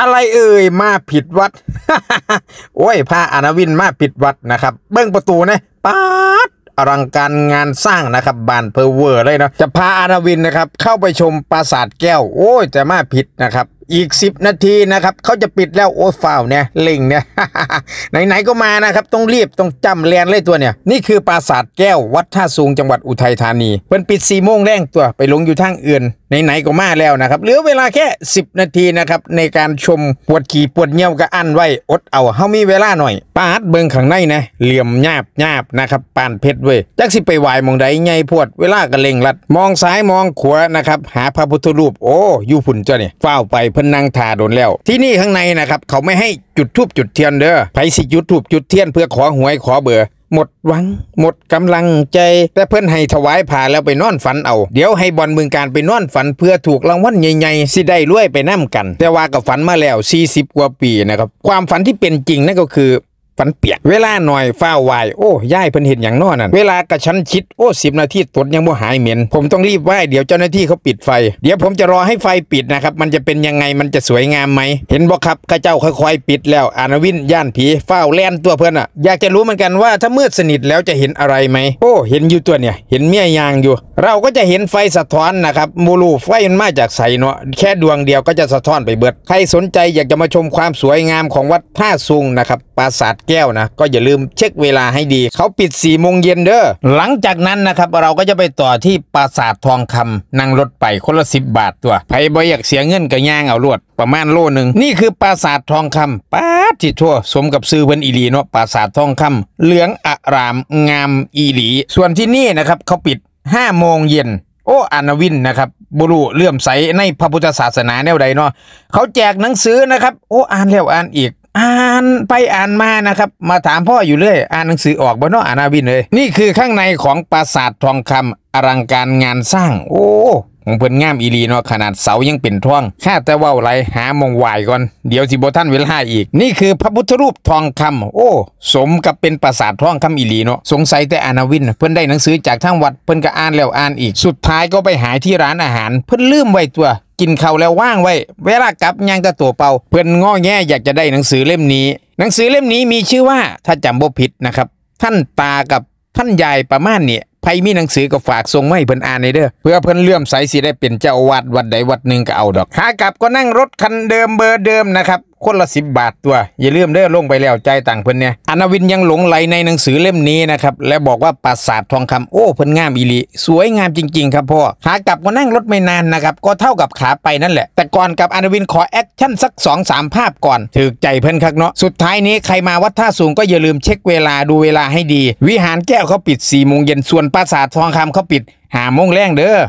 อะไรเอ่ยมาผิดวัดโอ้ยพระอนาวินมาผิดวัดนะครับเบิ้งประตูนะ ป๊าดอลังการงานสร้างนะครับบานเพอเวอร์เลยนะจะพาอนาวินนะครับเข้าไปชมปราสาทแก้ว โอ้ยจะมาผิดนะครับ อีก 10นาทีนะครับเขาจะปิดแล้วโอ้ฝ่าวเนี่ยลิงเนี่ยไหนๆก็มานะครับต้องรีบต้องจำแลนเลยตัวเนี่ย นี่คือปราสาทแก้ววัดท่าสูงจังหวัดอุทัยธานีเป็นปิดสี่โมงแรงตัวไปลงอยู่ทางอื่นไหนๆก็มาแล้วนะครับเหลือเวลาแค่ 10 นาทีนะครับ ในการชมปวดขี่ปวดเงี่ยวกบอันไว้ อดเอาเฮามีเวลาหน่อย ปาดเบิงข้างในนะเหลี่ยมหยาบหยาบนะครับปานเพชรเว้ยจักสิไปไหวมองใดไงปวดเวลากระเลงรัดมองซ้ายมอง ขวานะครับหาพระพุทธรูป โอ้ยูฝุ่นเจ้าเนี่ยเฝ้าไปเพิ่นนงทาโดนแล้ว ที่นี่ข้างในนะครับเขาไม่ให้จุดทูบจุดเทียนเด้อไผสิจุดทูบจุดเทียนเพื่อขอหวยขอเบอร์หมดหวัง หมดกำลังใจ แต่เพื่อนให้ถวายผ่าแล้วไปนอนฝันเอา เดี๋ยวให้บอลเมืองการไปนอนฝันเพื่อถูกรางวัลใหญ่ๆ สิได้รวยไปน้งกัน แต่ว่ากับฝันมาแล้ว 40 กว่าปีนะครับ ความฝันที่เป็นจริงนั่นก็คือฟันเปียกเวลาหน่อยฟ้าวายโอ้ย่ายเพิ่นเห็นอย่างน้อนั่นเวลากระชั้นชิดโอ้สิบนาทีตดยังบ่หายเหม็นผมต้องรีบไหว้เดี๋ยวเจ้าหน้าที่เขาปิดไฟ เดี๋ยวผมจะรอให้ไฟปิดนะครับมันจะเป็นยังไงมันจะสวยงามไหมเห็นบ่ครับข้าเจ้าค่อยๆ ปิดแล้ว อานวินย่านผีเฝ้าแล่นตัวเพื่อนอ่ะอยากจะรู้เหมือนกันว่าถ้ามืดสนิทแล้วจะเห็นอะไรไหมโอ้ เห็นอยู่ตัวเนี่ย เห็นเมียยางอยู่ เราก็จะเห็นไฟสะท้อนนะครับมูลูไฟมันมาจากใสเนาะแค่ดวงเดียวก็จะสะท้อนไปเบิดใครสนใจอยากจะมาชมความสวยงามของวัดท่าซุงนะครับปราสาทแก้วนะก็อย่าลืมเช็คเวลาให้ดี เขาปิด4ี่โมงเย็นเด้อหลังจากนั้นนะครับ เราก็จะไปต่อที่ปราสาททองคำนั่งรถไปคนละสิบบาทตัวไผบอยากเสียเงินกับย่างเอารวดประมาณโลหนึ่งนี่คือปราสาททองคำป้าทิทั่ว สมกับซื้อเป็นอีหลีเนาะปราสาททองคำ เหลืองอารามงามอีหลี ส่วนที่นี่นะครับเขาปิด 5 โมงเย็นโอ้ อานวินนะครับบุรุเลื่อมใสในพระพุทธศาสนาแนวใดเนาะเขาแจกหนังสือนะครับโอ้อ่านแล้วอ่านอีกอ่านไปอ่านมานะครับมาถามพ่ออยู่เรื่อยอ่านหนังสือออกบ่นอะอานาวินเลยนี่คือข้างในของปราสาททองคำอลังการงานสร้างโอ้ของเพิ่นงามอีลีเนาะขนาดเสายังเป็นท่วงข้าแต่ว่าไรหามองวายก่อนเดี๋ยวสิบท่านเวลาอีกนี่คือพระพุทธรูปทองคำ โอ้ สมกับเป็นปราสาททองคำอีลีเนาะสงสัยแต่อานาวิน เพิ่นได้หนังสือจากทั้งวัดเพิ่นก็อ่านแล้วอ่านอีกสุดท้ายก็ไปหายที่ร้านอาหาร เพิ่นลืมไว้ตัวกินเขาแล้วว่างไว้ เวลากลับยังงตะตัวเปาเพื่อนง้อแง่อยากจะได้หนังสือเล่มนี้ หนังสือเล่มนี้มีชื่อว่าถ้าจำบ่ผิดนะครับ ท่านตากับท่านยายประมาณเนี่ยไพมีหนังสือก็ฝากส่งมาให้เพื่อนอ่านในเด้อเพื่อเพื่อนเลื่อมใสสิได้เปลี่ยนเจ้าวัดวัดใดวัดหนึ่งก็เอาดอกขากลับก็นั่งรถคันเดิมเบอร์เดิมนะครับคนละสิบบาทตัว อย่าลืมเด้อลงไปแล้วใจต่างเพิ่นเนี่ยอนวินยังหลงไหลในหนังสือเล่มนี้นะครับ และบอกว่าปราสาททองคำโอ้เพิ่นงามอีลีสวยงามจริงๆครับพ่อขากลับก็นั่งรถไม่นานนะครับ ก็เท่ากับขาไปนั่นแหละ แต่ก่อนกับอนวินขอแอคชั่นสัก2อสามภาพก่อนถือใจเพิ่นครับเนาะสุดท้ายนี้ใครมาวัดท่าสูงก็อย่าลืมเช็คเวลาดูเวลาให้ดี วิหารแก้วเขาปิด4ี่โมงเย็นส่วนปราสาททองคำเขาปิดหาโมงแรงเด้อ